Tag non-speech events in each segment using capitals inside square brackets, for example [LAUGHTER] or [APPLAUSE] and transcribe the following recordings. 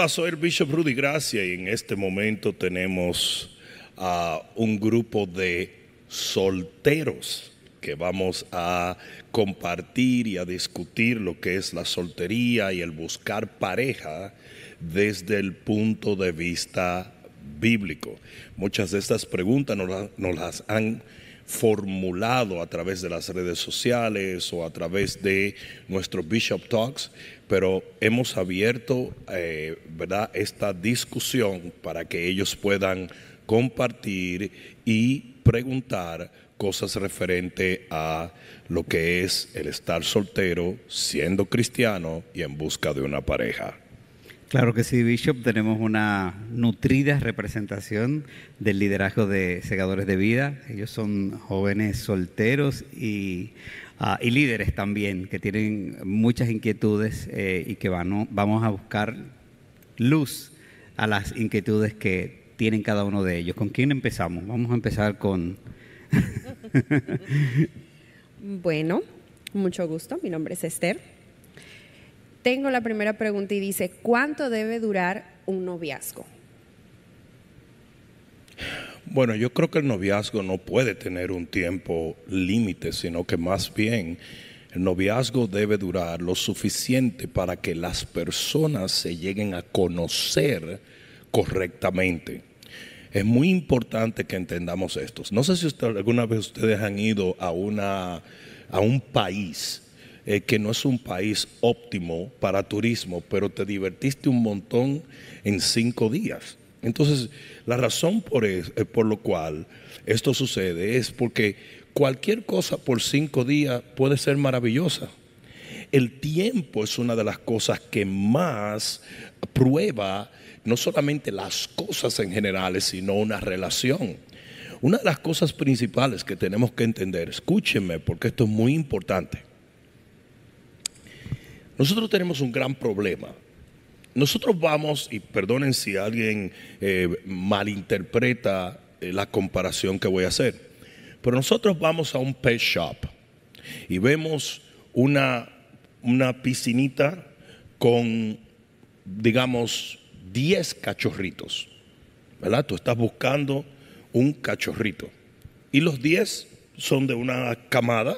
Hola, soy el Bishop Rudy Gracia y en este momento tenemos a un grupo de solteros que vamos a compartir y a discutir lo que es la soltería y el buscar pareja desde el punto de vista bíblico. Muchas de estas preguntas nos, nos las han formulado a través de las redes sociales o a través de nuestros Bishop Talks, pero hemos abierto eh, ¿verdad? esta discusión para que ellos puedan compartir y preguntar cosas referente a lo que es el estar soltero, siendo cristiano y en busca de una pareja. Claro que sí, Bishop, tenemos una nutrida representación del liderazgo de Segadores de Vida. Ellos son jóvenes solteros y Ah, y líderes también que tienen muchas inquietudes eh, y que van, ¿no? vamos a buscar luz a las inquietudes que tienen cada uno de ellos. ¿Con quién empezamos? Vamos a empezar con... [LAUGHS] bueno, mucho gusto, mi nombre es Esther. Tengo la primera pregunta y dice, ¿cuánto debe durar un noviazgo? Bueno, yo creo que el noviazgo no puede tener un tiempo límite, sino que más bien el noviazgo debe durar lo suficiente para que las personas se lleguen a conocer correctamente. Es muy importante que entendamos esto. No sé si alguna vez ustedes han ido a, una, a un país eh, que no es un país óptimo para turismo, pero te divertiste un montón en cinco días. Entonces, la razón por, la eh, por lo cual esto sucede es porque cualquier cosa por cinco días puede ser maravillosa. El tiempo es una de las cosas que más prueba no solamente las cosas en general, sino una relación. Una de las cosas principales que tenemos que entender, escúchenme, porque esto es muy importante. Nosotros tenemos un gran problema nosotros vamos, y perdonen si alguien eh, malinterpreta eh, la comparación que voy a hacer, pero nosotros vamos a un pet shop y vemos una, una piscinita con, digamos, 10 cachorritos, ¿verdad? Tú estás buscando un cachorrito y los 10 son de una camada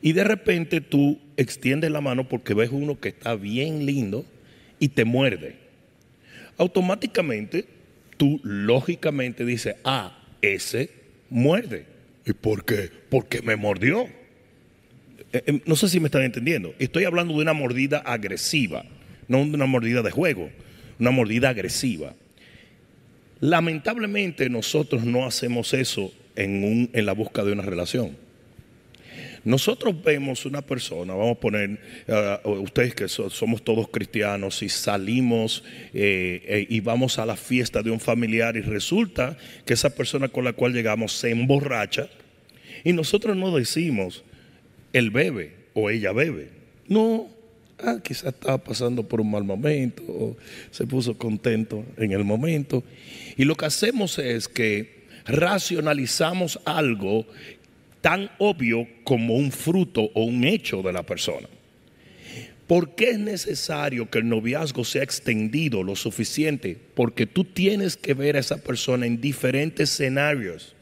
y de repente tú extiendes la mano porque ves uno que está bien lindo y te muerde, automáticamente tú lógicamente dices, ah, ese muerde. ¿Y por qué? Porque me mordió. Eh, eh, no sé si me están entendiendo. Estoy hablando de una mordida agresiva, no de una mordida de juego, una mordida agresiva. Lamentablemente nosotros no hacemos eso en, un, en la busca de una relación. Nosotros vemos una persona, vamos a poner, eh, eh, ustedes que somos todos cristianos y salimos eh, y vamos a la fiesta de un familiar y resulta que esa persona con la cual llegamos se emborracha y nosotros no decimos, él bebe o ella bebe. No, ah, quizás estaba pasando por un mal momento, o se puso contento en el momento. Y lo que hacemos es que racionalizamos algo tan obvio como un fruto o un hecho de la persona. ¿Por qué es necesario que el noviazgo sea extendido lo suficiente? Porque tú tienes que ver a esa persona en diferentes escenarios.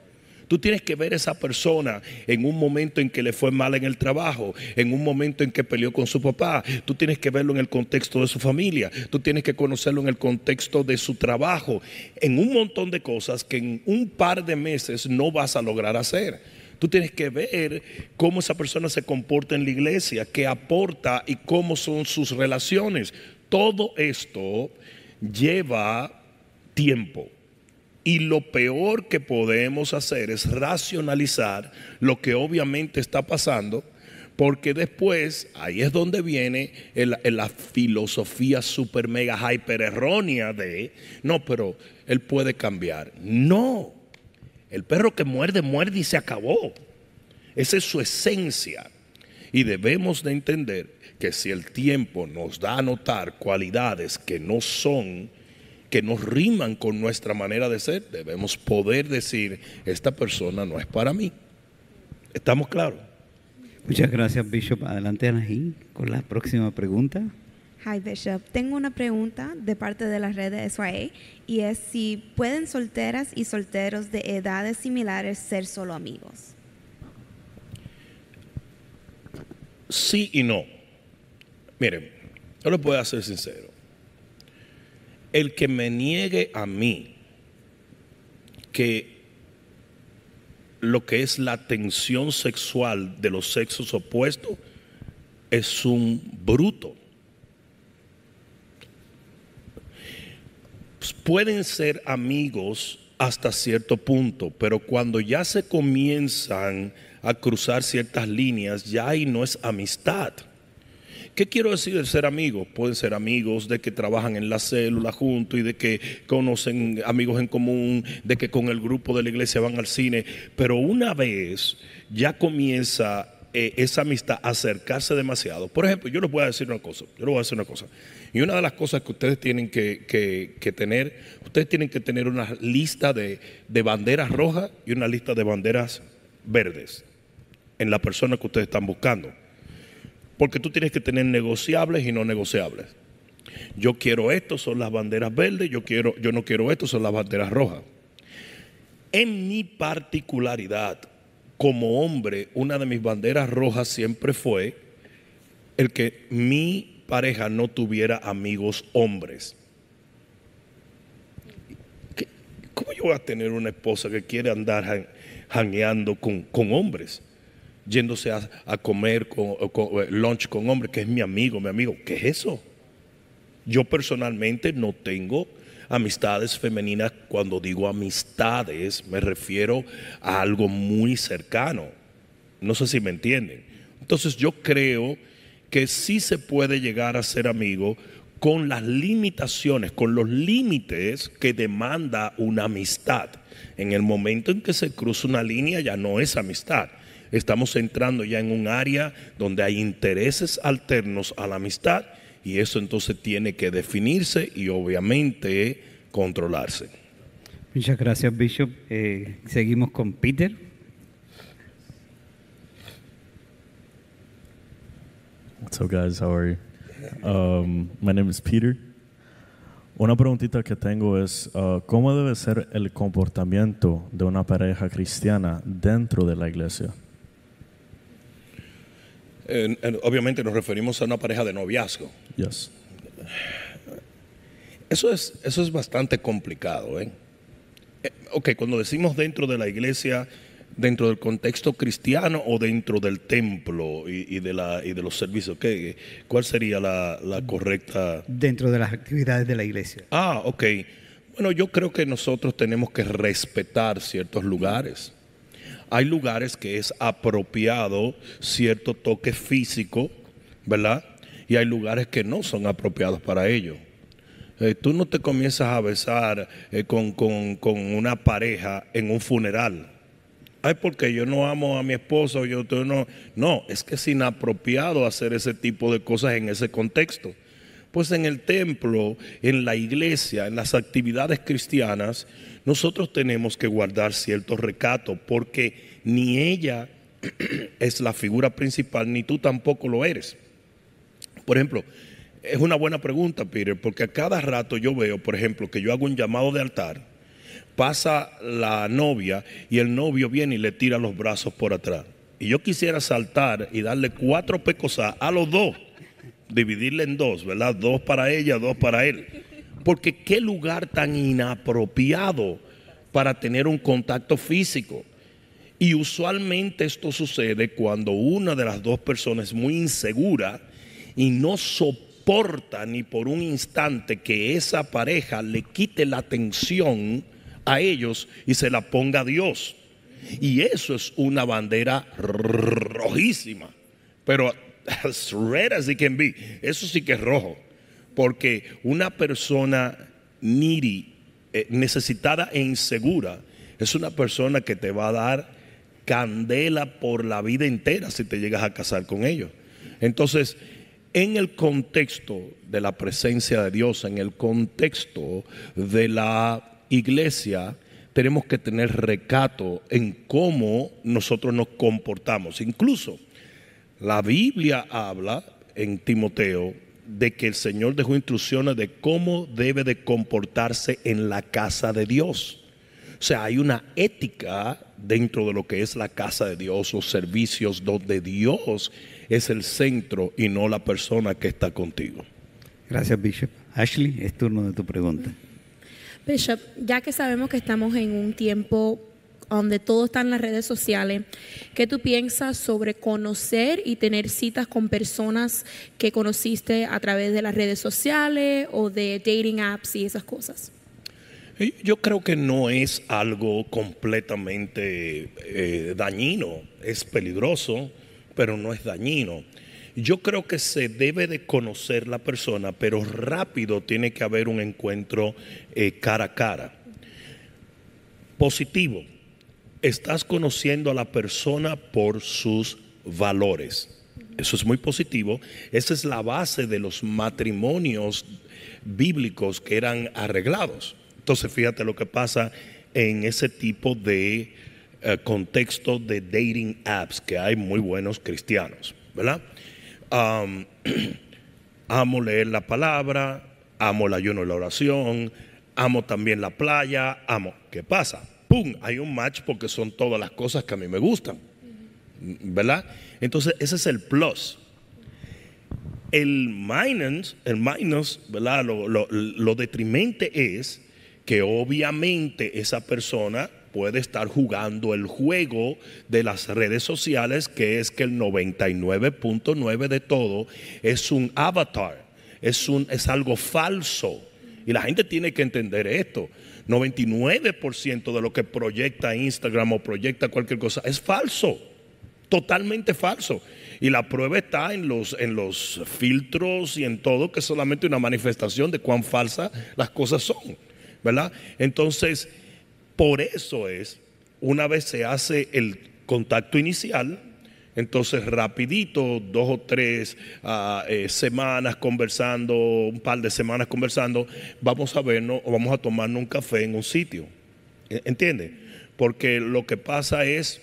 Tú tienes que ver a esa persona en un momento en que le fue mal en el trabajo, en un momento en que peleó con su papá. Tú tienes que verlo en el contexto de su familia. Tú tienes que conocerlo en el contexto de su trabajo. En un montón de cosas que en un par de meses no vas a lograr hacer. Tú tienes que ver cómo esa persona se comporta en la iglesia, qué aporta y cómo son sus relaciones. Todo esto lleva tiempo. Y lo peor que podemos hacer es racionalizar lo que obviamente está pasando, porque después ahí es donde viene la filosofía super mega hyper errónea de, no, pero él puede cambiar. No, el perro que muerde, muerde y se acabó. Esa es su esencia. Y debemos de entender que si el tiempo nos da a notar cualidades que no son, que nos riman con nuestra manera de ser, debemos poder decir, esta persona no es para mí. ¿Estamos claros? Muchas gracias, Bishop. Adelante, Anahí, con la próxima pregunta. Hi Bishop, tengo una pregunta de parte de las redes de SYA y es si pueden solteras y solteros de edades similares ser solo amigos. Sí y no. Miren, yo voy a ser sincero. El que me niegue a mí que lo que es la tensión sexual de los sexos opuestos es un bruto Pues, pueden ser amigos hasta cierto punto, pero cuando ya se comienzan a cruzar ciertas líneas, ya ahí no es amistad. ¿Qué quiero decir de ser amigos? Pueden ser amigos de que trabajan en la célula junto y de que conocen amigos en común, de que con el grupo de la iglesia van al cine, pero una vez ya comienza eh, esa amistad, acercarse demasiado. Por ejemplo, yo les voy a decir una cosa, yo les voy a decir una cosa. Y una de las cosas que ustedes tienen que, tener, ustedes tienen que tener una lista de, de, banderas rojas y una lista de banderas verdes en la persona que ustedes están buscando. Porque tú tienes que tener negociables y no negociables. Yo quiero esto, son las banderas verdes, yo, quiero, yo no quiero esto, son las banderas rojas. En mi particularidad, como hombre, una de mis banderas rojas siempre fue el que mi pareja no tuviera amigos hombres. ¿Cómo yo voy a tener una esposa que quiere andar janeando con, hombres? Yéndose a, comer con, lunch con hombres, que es mi amigo, mi amigo. ¿Qué es eso? Yo personalmente no tengo amistades femeninas, cuando digo amistades, me refiero a algo muy cercano. No sé si me entienden. Entonces yo creo que sí se puede llegar a ser amigo con las limitaciones, con los límites que demanda una amistad. En el momento en que se cruza una línea ya no es amistad. Estamos entrando ya en un área donde hay intereses alternos a la amistad y eso entonces tiene que definirse y obviamente controlarse. Muchas gracias, Bishop. Eh, seguimos con Peter. What's up, guys? How are you? Um, Peter. Una preguntita que tengo es, uh, ¿cómo debe ser el comportamiento de una pareja cristiana dentro de la iglesia? obviamente nos referimos a una pareja de noviazgo. Eso es, eso es bastante complicado. ¿eh? ¿eh? ok, cuando decimos dentro de la iglesia, dentro del contexto cristiano o dentro del templo y, de, la, y de los servicios? ¿Cuál sería la, la, correcta? Dentro de las actividades de la iglesia. Ah, ok. Bueno, yo creo que nosotros tenemos que respetar ciertos lugares hay lugares que es apropiado cierto toque físico, ¿verdad? Y hay lugares que no son apropiados para ello. Eh, tú no te comienzas a besar eh, con, con, una pareja en un funeral. Ay, porque yo no amo a mi esposo, yo no. No, es que es inapropiado hacer ese tipo de cosas en ese contexto. Pues en el templo, en la iglesia, en las actividades cristianas, nosotros tenemos que guardar cierto recato porque ni ella [CLEARS THROAT] es la figura principal, ni tú tampoco lo eres. Por ejemplo, es una buena pregunta, Peter, porque a cada rato yo veo, por ejemplo, que yo hago un llamado de altar, pasa la novia y el novio viene y le tira los brazos por atrás. Y yo quisiera saltar y darle cuatro pecos a los dos, dividirle en dos, ¿verdad? Dos para ella, dos para él. Porque qué lugar tan inapropiado para tener un contacto físico. Y usualmente esto sucede cuando una de las dos personas es muy insegura y no soporta ni por un instante que esa pareja le quite la atención a ellos y se la ponga a Dios. Y eso es una bandera rojísima, pero [LAUGHS] as red as it can be, eso sí que es rojo. Porque una persona niri, eh, necesitada e insegura, es una persona que te va a dar candela por la vida entera si te llegas a casar con ellos. Entonces, en el contexto de la presencia de Dios, en el contexto de la iglesia, tenemos que tener recato en cómo nosotros nos comportamos. Incluso la Biblia habla en Timoteo de que el Señor dejó instrucciones de cómo debe de comportarse en la casa de Dios. O sea, hay una ética dentro de lo que es la casa de Dios, O servicios donde Dios es el centro y no la persona que está contigo. Gracias, Bishop. Ashley, es turno de tu pregunta. Bishop, ya que sabemos que estamos en un tiempo donde todo está en las redes sociales. ¿Qué tú piensas sobre conocer y tener citas con personas que conociste a través de las redes sociales o de dating apps y esas cosas? Eh, yo creo que no es algo completamente eh, dañino, es peligroso, pero no es dañino. Yo creo que se debe de conocer la persona, pero rápido tiene que haber un encuentro eh, cara a cara. Positivo, estás conociendo a la persona por sus valores. Eso es muy positivo. Esa es la base de los matrimonios bíblicos que eran arreglados. Entonces, fíjate lo que pasa en ese tipo de eh, contexto de dating apps, que hay muy buenos cristianos, ¿verdad? [CLEARS THROAT] amo leer la palabra, amo el ayuno y la oración, amo también la playa, amo. ¿Qué pasa? ¡pum! Hay un match porque son todas las cosas que a mí me gustan. ¿Verdad? Entonces, ese es el plus. El minus, el minus, ¿verdad? Lo, lo, lo detrimente es que obviamente esa persona puede estar jugando el juego de las redes sociales, que es que el 99.9 de todo es un avatar, es, un, es algo falso. Y la gente tiene que entender esto. 99% de lo que proyecta Instagram o proyecta cualquier cosa es falso, totalmente falso. Y la prueba está en los, en los filtros y en todo, que es solamente una manifestación de cuán falsas las cosas son, ¿verdad? Entonces, por eso es, una vez se hace el contacto inicial, entonces, rapidito, dos o tres ah, eh, semanas conversando, un par de semanas conversando, vamos a vernos o vamos a tomarnos un café en un sitio. E, ¿Entiendes? Porque lo que pasa es,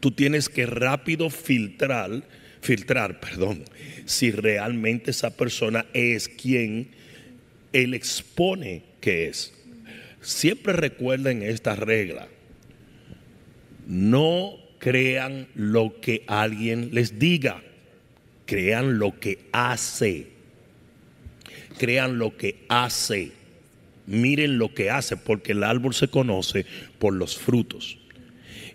tú tienes que rápido filtrar, filtrar, perdón, si realmente esa persona es quien él expone que es. Siempre recuerden esta regla. No crean lo que alguien les diga, crean lo que hace, crean lo que hace, miren lo que hace, porque el árbol se conoce por los frutos.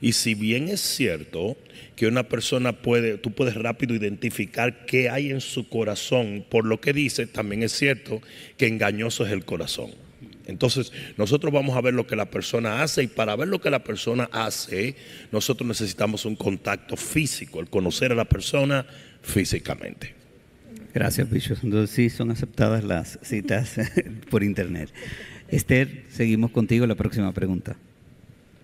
Y si bien es cierto que una persona puede, tú puedes rápido identificar qué hay en su corazón por lo que dice, también es cierto que engañoso es el corazón. Entonces, nosotros vamos a ver lo que la persona hace y para ver lo que la persona hace, nosotros necesitamos un contacto físico, el conocer a la persona físicamente. Gracias, bichos. Entonces, sí, son aceptadas las citas [LAUGHS] por internet. Esther, seguimos contigo la próxima pregunta.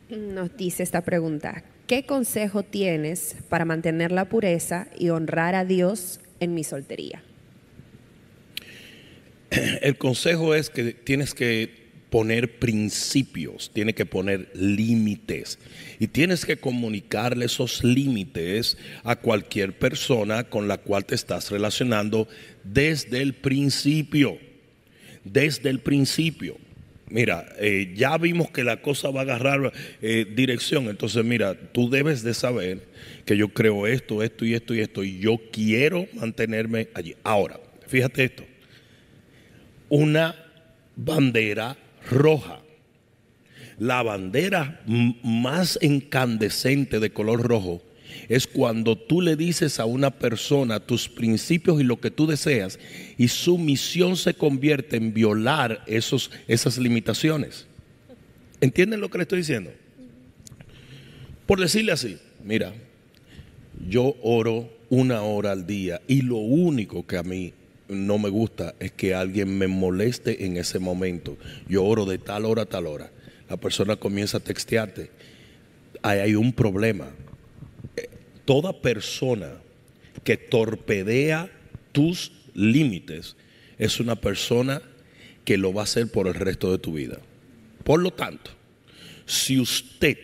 Nos dice esta pregunta, ¿qué consejo tienes para mantener la pureza y honrar a Dios en mi soltería? [CLEARS THROAT] el consejo es que tienes que poner principios, tienes que poner límites y tienes que comunicarle esos límites a cualquier persona con la cual te estás relacionando desde el principio, desde el principio. Mira, eh, ya vimos que la cosa va a agarrar eh, dirección, entonces mira, tú debes de saber que yo creo esto, esto y esto y esto y yo quiero mantenerme allí. Ahora, fíjate esto una bandera roja. La bandera más incandescente de color rojo es cuando tú le dices a una persona tus principios y lo que tú deseas y su misión se convierte en violar esos, esas limitaciones. ¿Entienden lo que le estoy diciendo? Por decirle así, mira, yo oro una hora al día y lo único que a mí no me gusta es que alguien me moleste en ese momento. Yo oro de tal hora a tal hora. La persona comienza a textearte. hay un problema. Toda persona que torpedea tus límites es una persona que lo va a hacer por el resto de tu vida. Por lo tanto, si usted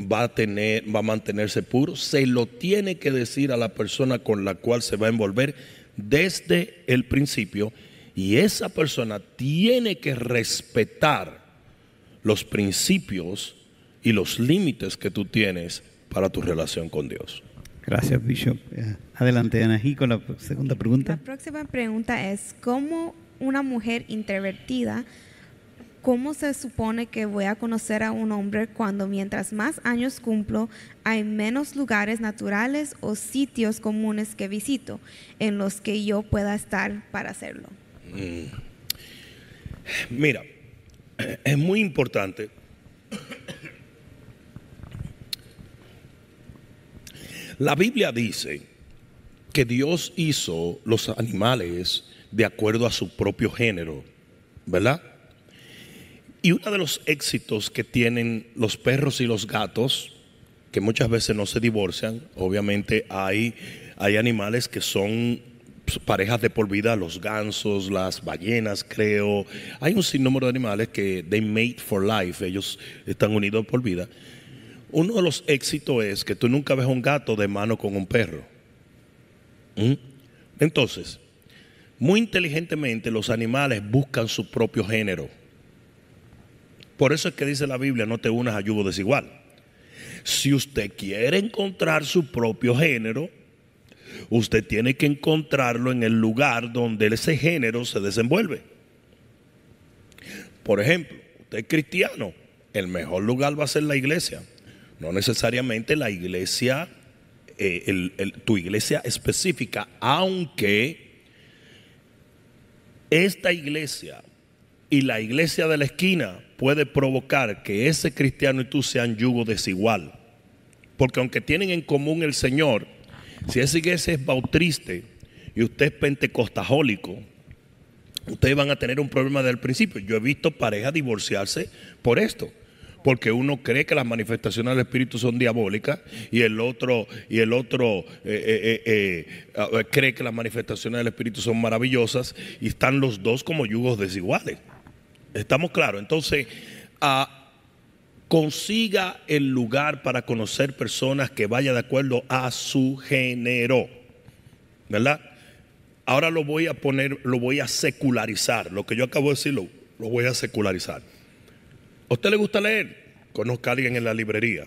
va a tener va a mantenerse puro, se lo tiene que decir a la persona con la cual se va a envolver desde el principio y esa persona tiene que respetar los principios y los límites que tú tienes para tu relación con Dios. Gracias, Bishop. Eh, adelante, Anají, con la segunda pregunta. La próxima pregunta es, ¿cómo una mujer introvertida ¿cómo se supone que voy a conocer a un hombre cuando mientras más años cumplo hay menos lugares naturales o sitios comunes que visito en los que yo pueda estar para hacerlo? Mm. Mira, [CLEARS THROAT] es muy importante [CLEARS THROAT] La Biblia dice que Dios hizo los animales de acuerdo a su propio género, ¿verdad? Y uno de los éxitos que tienen los perros y los gatos, que muchas veces no se divorcian, obviamente hay, hay animales que son parejas de por vida, los gansos, las ballenas, creo. Hay un sinnúmero de animales que they made for life, ellos están unidos por vida. Uno de los éxitos es que tú nunca ves un gato de mano con un perro. ¿Mm? Entonces, muy inteligentemente los animales buscan su propio género. Por eso es que dice la Biblia, no te unas a yugo desigual. Si usted quiere encontrar su propio género, usted tiene que encontrarlo en el lugar donde ese género se desenvuelve. Por ejemplo, usted es cristiano, el mejor lugar va a ser la iglesia. No necesariamente la iglesia, eh, tu iglesia específica, aunque esta iglesia y la iglesia de la esquina puede provocar que ese cristiano y tú sean yugo desigual. Porque aunque tienen en común el Señor, si esa iglesia es bautriste y usted es pentecostajólico, ustedes van a tener un problema desde el principio. Yo he visto parejas divorciarse por esto. Porque uno cree que las manifestaciones del Espíritu son diabólicas y el otro, y el otro eh, eh, eh, cree que las manifestaciones del Espíritu son maravillosas y están los dos como yugos desiguales. Estamos claros. Entonces, ah, consiga el lugar para conocer personas que vaya de acuerdo a su género. ¿Verdad? Ahora lo voy a poner, lo voy a secularizar. Lo que yo acabo de decir lo, lo voy a secularizar. ¿A usted le gusta leer? Conozca a alguien en la librería.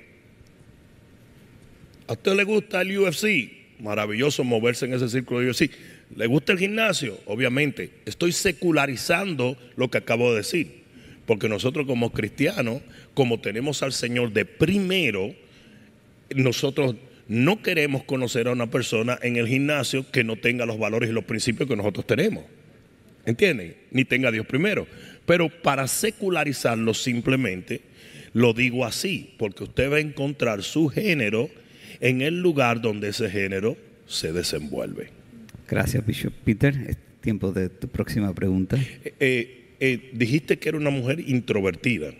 ¿A usted le gusta el UFC? Maravilloso moverse en ese círculo de UFC. ¿Le gusta el gimnasio? Obviamente. Estoy secularizando lo que acabo de decir. Porque nosotros como cristianos, como tenemos al Señor de primero, nosotros no queremos conocer a una persona en el gimnasio que no tenga los valores y los principios que nosotros tenemos. ¿Entienden? Ni tenga a Dios primero. Pero para secularizarlo simplemente, lo digo así, porque usted va a encontrar su género en el lugar donde ese género se desenvuelve. Gracias, Bishop. Peter, es tiempo de tu próxima pregunta. Eh, eh, eh, dijiste que era una mujer introvertida.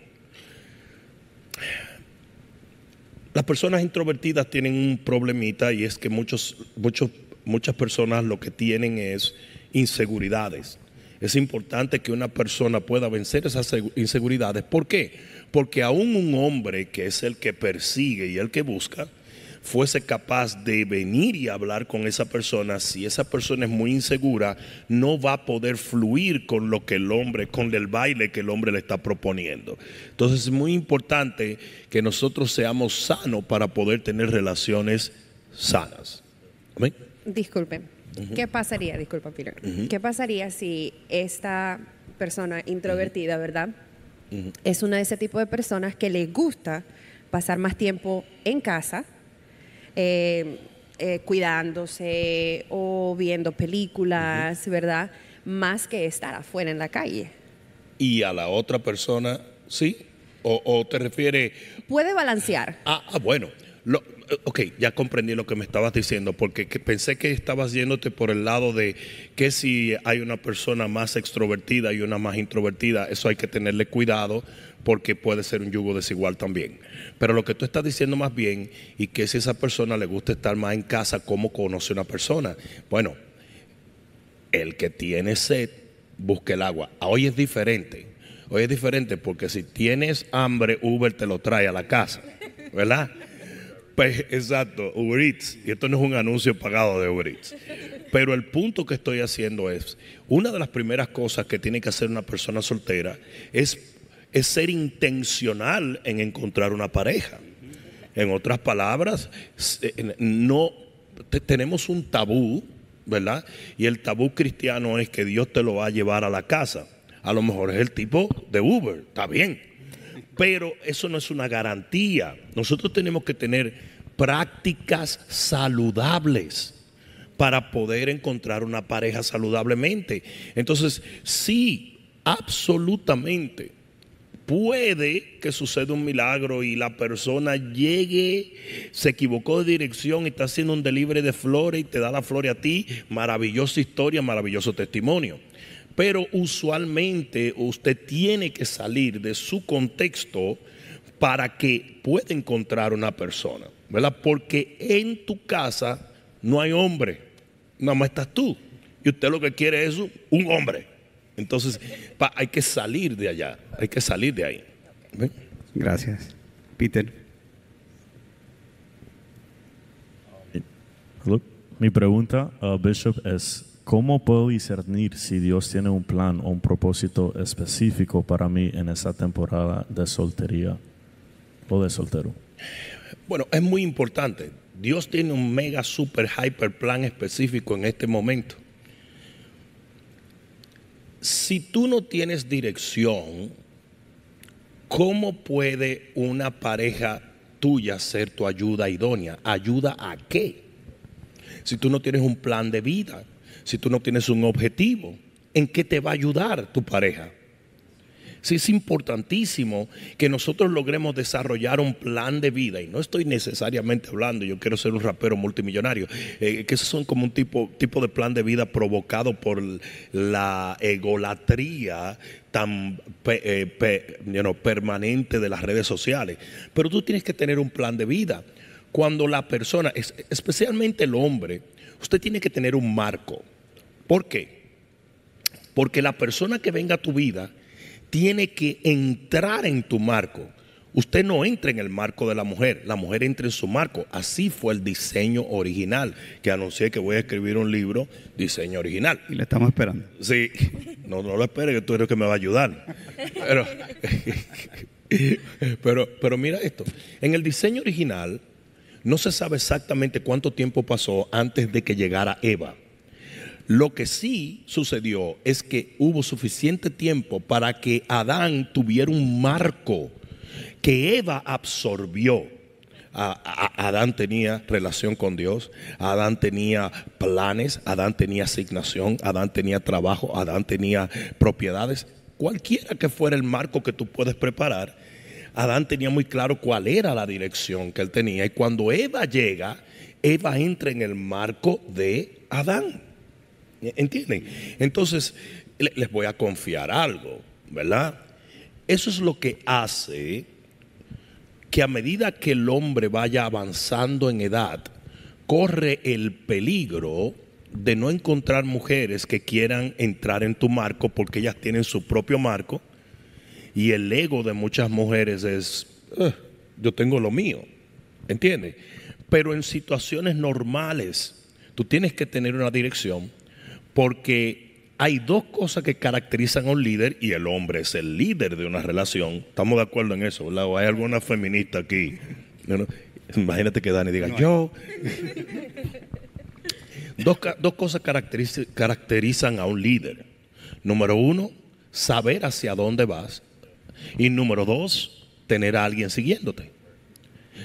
Las personas introvertidas tienen un problemita y es que muchos, muchos, muchas personas lo que tienen es inseguridades. Es importante que una persona pueda vencer esas inseguridades. ¿Por qué? Porque aún un hombre que es el que persigue y el que busca, fuese capaz de venir y hablar con esa persona, si esa persona es muy insegura, no va a poder fluir con lo que el hombre, con el baile que el hombre le está proponiendo. Entonces es muy importante que nosotros seamos sanos para poder tener relaciones sanas. Disculpe. ¿Qué pasaría, disculpa, pilar ¿Qué pasaría si esta persona introvertida, verdad? Es una de ese tipo de personas que le gusta pasar más tiempo en casa eh, eh, cuidándose o viendo películas, ¿verdad? Más que estar afuera en la calle. ¿Y a la otra persona sí? ¿O, te refiere...? Puede balancear. Ah, ah, bueno. Lo, ok, ya comprendí lo que me estabas diciendo, porque pensé que estabas yéndote por el lado de que si hay una persona más extrovertida y una más introvertida, eso hay que tenerle cuidado, porque puede ser un yugo desigual también. Pero lo que tú estás diciendo más bien, y que si a esa persona le gusta estar más en casa, ¿cómo conoce una persona? Bueno, el que tiene sed, busque el agua. Ah, hoy es diferente. Hoy es diferente porque si tienes hambre, Uber te lo trae a la casa, ¿verdad? Pues, exacto, Uber Eats. Y esto no es un anuncio pagado de Uber Eats. Pero el punto que estoy haciendo es, una de las primeras cosas que tiene que hacer una persona soltera es es ser intencional en encontrar una pareja. En otras palabras, no tenemos un tabú, ¿verdad? Y el tabú cristiano es que Dios te lo va a llevar a la casa. A lo mejor es el tipo de Uber, está bien. Pero eso no es una garantía. Nosotros tenemos que tener prácticas saludables para poder encontrar una pareja saludablemente. Entonces, sí, absolutamente puede que suceda un milagro y la persona llegue, se equivocó de dirección y está haciendo un delivery de flores y te da la flor a ti. Maravillosa historia, maravilloso testimonio. Pero usualmente usted tiene que salir de su contexto para que pueda encontrar una persona, ¿verdad? Porque en tu casa no hay hombre, nada más estás tú. Y usted lo que quiere es un hombre. Entonces, hay que salir de allá, hay que salir de ahí. Gracias. Peter. Mi pregunta, uh, Bishop, es, ¿cómo puedo discernir si Dios tiene un plan o un propósito específico para mí en esa temporada de soltería o de soltero? Bueno, es muy importante. Dios tiene un mega, super, hyper plan específico en este momento si tú no tienes dirección, ¿cómo puede una pareja tuya ser tu ayuda idónea? ¿Ayuda a qué? Si tú no tienes un plan de vida, si tú no tienes un objetivo, ¿en qué te va a ayudar tu pareja? es importantísimo que nosotros logremos desarrollar un plan de vida. Y no estoy necesariamente hablando, yo quiero ser un rapero multimillonario, eh, que esos son como un tipo, tipo de plan de vida provocado por la egolatría tan eh, permanente de las redes sociales. Pero tú tienes que tener un plan de vida. Cuando la persona, especialmente el hombre, usted tiene que tener un marco. ¿Por qué? Porque la persona que venga a tu vida, tiene que entrar en tu marco. Usted no entra en el marco de la mujer, la mujer entra en su marco. Así fue el diseño original, que anuncié que voy a escribir un libro, diseño original. Y le estamos esperando. Sí, no, no lo espere, que tú eres que me va a ayudar. [LAUGHS] pero, pero mira esto, en el diseño original no se sabe exactamente cuánto tiempo pasó antes de que llegara Eva. Lo que sí sucedió es que hubo suficiente tiempo para que Adán tuviera un marco que Eva absorbió. Adán tenía relación con Dios, Adán tenía planes, Adán tenía asignación, Adán tenía trabajo, Adán tenía propiedades. Cualquiera que fuera el marco que tú puedes preparar, Adán tenía muy claro cuál era la dirección que él tenía. Y cuando Eva llega, Eva entra en el marco de Adán. ¿Entienden? Entonces, les voy a confiar algo, ¿verdad? Eso es lo que hace que a medida que el hombre vaya avanzando en edad, corre el peligro de no encontrar mujeres que quieran entrar en tu marco porque ellas tienen su propio marco y el ego de muchas mujeres es, yo tengo lo mío, ¿entiendes? Pero en situaciones normales, tú tienes que tener una dirección, porque hay dos cosas que caracterizan a un líder y el hombre es el líder de una relación. Estamos de acuerdo en eso, ¿verdad? hay alguna feminista aquí. imagínate que Dani diga, yo. dos, cosas caracterizan a un líder. Número uno, saber hacia dónde vas. Y número dos, tener a alguien siguiéndote.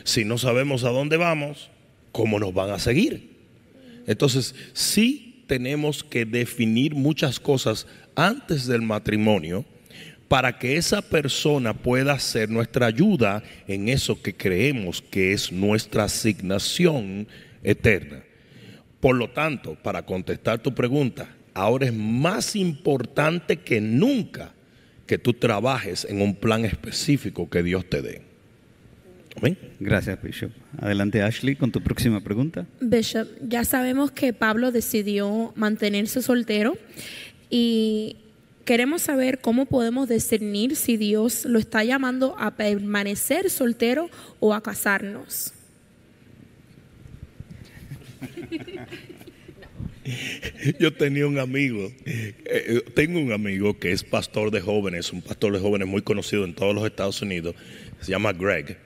Si no sabemos a dónde vamos, ¿cómo nos van a seguir? Entonces, sí tenemos que definir muchas cosas antes del matrimonio para que esa persona pueda ser nuestra ayuda en eso que creemos que es nuestra asignación eterna. Por lo tanto, para contestar tu pregunta, ahora es más importante que nunca que tú trabajes en un plan específico que Dios te dé. Gracias, Bishop. Adelante, Ashley, con tu próxima pregunta. Bishop, ya sabemos que Pablo decidió mantenerse soltero y queremos saber cómo podemos discernir si Dios lo está llamando a permanecer soltero o a casarnos. [LAUGHS] Yo tenía un amigo, eh, tengo un amigo que es pastor de jóvenes, un pastor de jóvenes muy conocido en todos los Estados Unidos, se llama Greg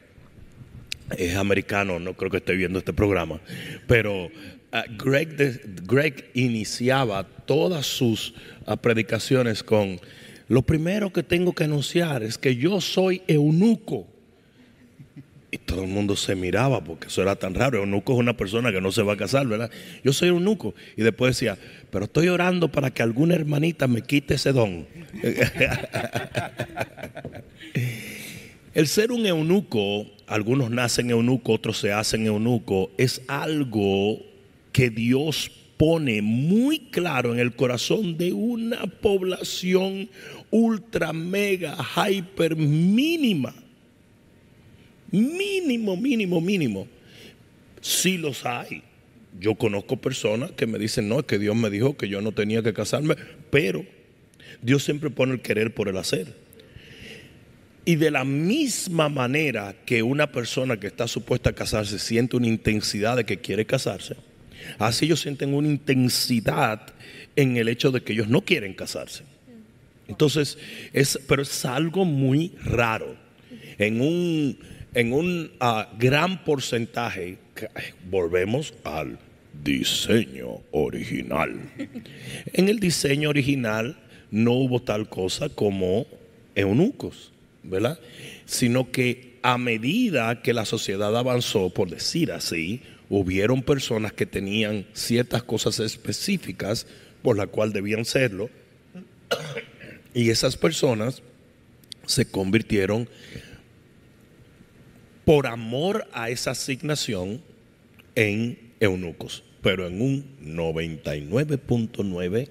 es americano, no creo que esté viendo este programa, pero ah, Greg, Greg, iniciaba todas sus ah, predicaciones con, lo primero que tengo que anunciar es que yo soy eunuco. Y todo el mundo se miraba porque eso era tan raro. Eunuco es una persona que no se va a casar, ¿verdad? Yo soy eunuco. Y después decía, pero estoy orando para que alguna hermanita me quite ese don. [LAUGHS] [LAUGHS] El ser un eunuco, algunos nacen eunuco, otros se hacen eunuco, es algo que Dios pone muy claro en el corazón de una población ultra, mega, hyper, mínima. Mínimo, mínimo, mínimo. Si los hay. Yo conozco personas que me dicen, no, es que Dios me dijo que yo no tenía que casarme, pero Dios siempre pone el querer por el hacer. Y de la misma manera que una persona que está supuesta a casarse siente una intensidad de que quiere casarse, así ellos sienten una intensidad en el hecho de que ellos no quieren casarse. Entonces, es, pero es algo muy raro. En un, en un ah, gran porcentaje, volvemos al diseño original. en el diseño original no hubo tal cosa como eunucos. Sino que a medida que la sociedad avanzó, por decir así, hubieron personas que tenían ciertas cosas específicas por la cual debían serlo, y esas personas se convirtieron por amor a esa asignación en eunucos, pero en un 99.9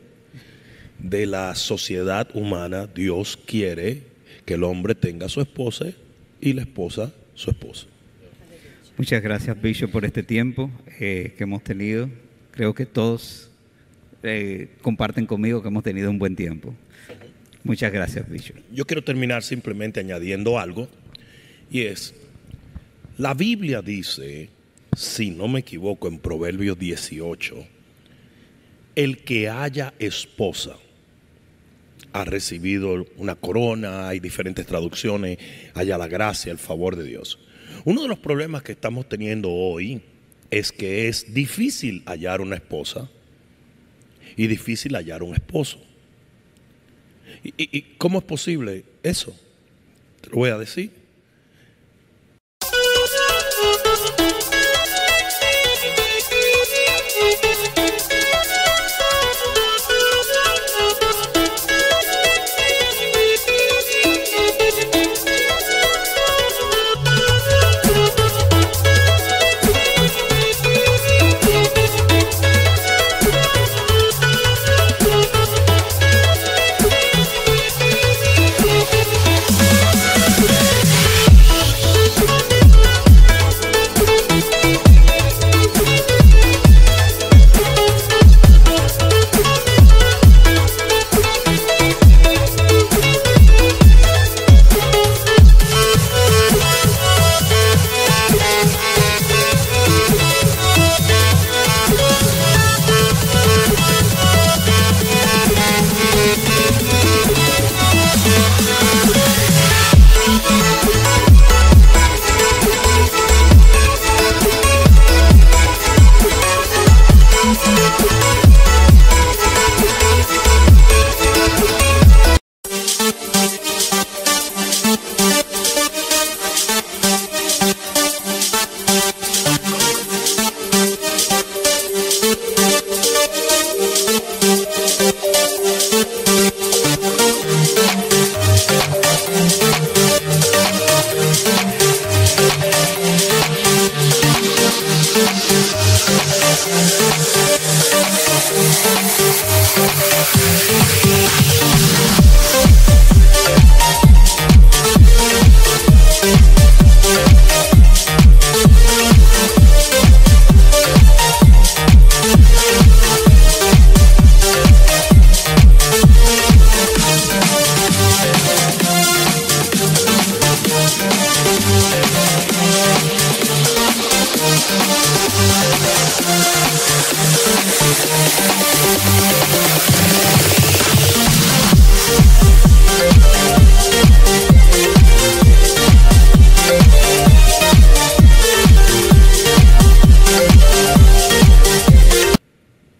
de la sociedad humana Dios quiere que el hombre tenga su esposa y la esposa su esposo. Muchas gracias, Bicho, por este tiempo eh, que hemos tenido. Creo que todos eh, comparten conmigo que hemos tenido un buen tiempo. Muchas gracias, Bicho. Yo quiero terminar simplemente añadiendo algo, y es, la Biblia dice, si no me equivoco, en Proverbios 18, el que haya esposa ha recibido una corona, hay diferentes traducciones, haya la gracia, el favor de Dios. Uno de los problemas que estamos teniendo hoy es que es difícil hallar una esposa y difícil hallar un esposo. ¿Y, y cómo es posible eso? Te lo voy a decir.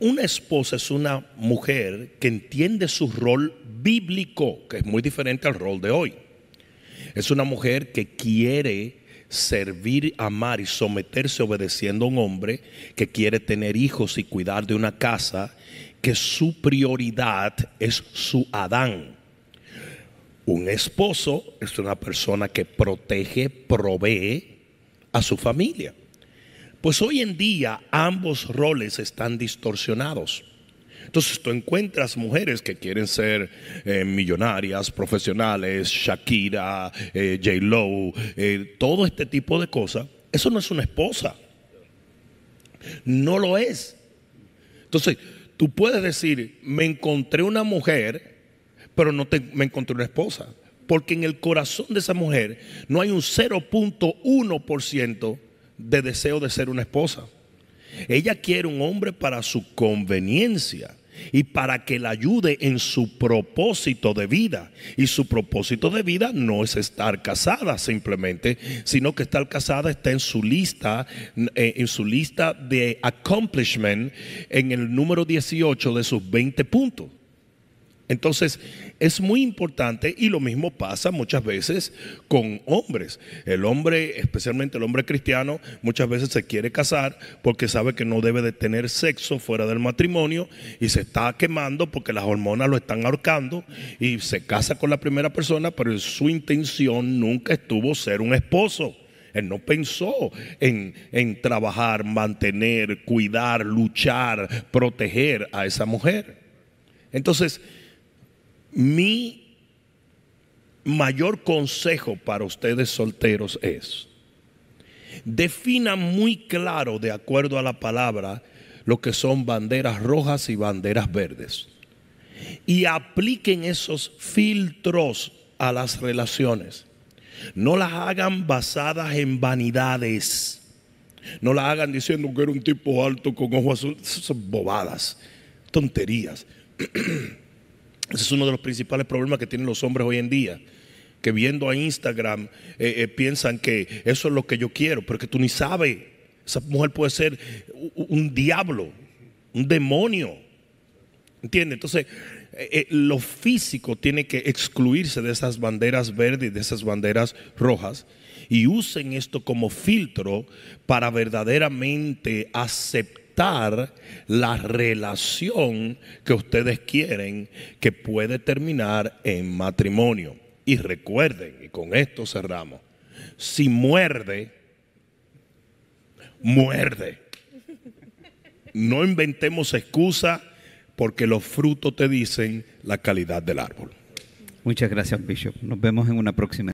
una esposa es una mujer que entiende su rol bíblico, que es muy diferente al rol de hoy. Es una mujer que quiere servir, amar y someterse obedeciendo a un hombre, que quiere tener hijos y cuidar de una casa, que su prioridad es su Adán. Un esposo es una persona que protege, provee a su familia. Pues hoy en día ambos roles están distorsionados. Entonces tú encuentras mujeres que quieren ser eh, millonarias, profesionales, Shakira, eh, J. Lo, eh, todo este tipo de cosas. Eso no es una esposa. No lo es. Entonces tú puedes decir, me encontré una mujer, pero no te, me encontré una esposa. Porque en el corazón de esa mujer no hay un 0.1% de deseo de ser una esposa. Ella quiere un hombre para su conveniencia y para que la ayude en su propósito de vida. Y su propósito de vida no es estar casada simplemente, sino que estar casada está en su lista, eh, en su lista de accomplishment en el número 18 de sus 20 puntos. Entonces, es muy importante y lo mismo pasa muchas veces con hombres. El hombre, especialmente el hombre cristiano, muchas veces se quiere casar porque sabe que no debe de tener sexo fuera del matrimonio y se está quemando porque las hormonas lo están ahorcando y se casa con la primera persona, pero su intención nunca estuvo ser un esposo. Él no pensó en, en trabajar, mantener, cuidar, luchar, proteger a esa mujer. Entonces, mi mayor consejo para ustedes solteros es, defina muy claro, de acuerdo a la palabra, lo que son banderas rojas y banderas verdes. Y apliquen esos filtros a las relaciones. No las hagan basadas en vanidades. No las hagan diciendo que era un tipo alto con ojos azules. son bobadas, tonterías. [CLEARS THROAT] Ese es uno de los principales problemas que tienen los hombres hoy en día que viendo a Instagram eh, eh, piensan que eso es lo que yo quiero, pero que tú ni sabes. Esa mujer puede ser un, diablo, un demonio. ¿Entiendes? Entonces, eh, lo físico tiene que excluirse de esas banderas verdes y de esas banderas rojas. Y usen esto como filtro para verdaderamente aceptar la relación que ustedes quieren que puede terminar en matrimonio. Y recuerden, y con esto cerramos, si muerde, muerde. No inventemos excusa porque los frutos te dicen la calidad del árbol. Muchas gracias, Bishop. Nos vemos en una próxima.